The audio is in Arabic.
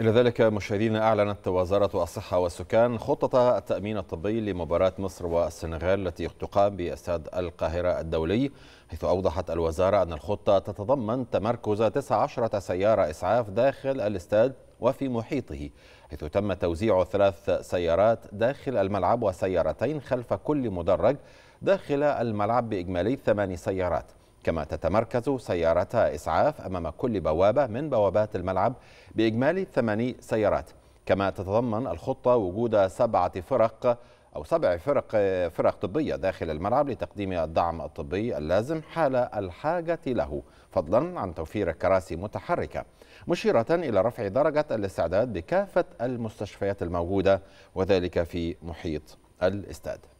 إلى ذلك مشاهدينا أعلنت وزارة الصحة والسكان خطة التأمين الطبي لمباراة مصر والسنغال التي تقام باستاد القاهرة الدولي حيث أوضحت الوزارة أن الخطة تتضمن تمركز 19 سيارة إسعاف داخل الاستاد وفي محيطه حيث تم توزيع ثلاث سيارات داخل الملعب وسيارتين خلف كل مدرج داخل الملعب بإجمالي ثمان سيارات كما تتمركز سيارات إسعاف أمام كل بوابة من بوابات الملعب بإجمالي ثماني سيارات كما تتضمن الخطة وجود سبعة فرق أو سبع فرق فرق طبية داخل الملعب لتقديم الدعم الطبي اللازم حال الحاجة له فضلا عن توفير كراسي متحركة مشيرة إلى رفع درجة الاستعداد بكافة المستشفيات الموجودة وذلك في محيط الاستاد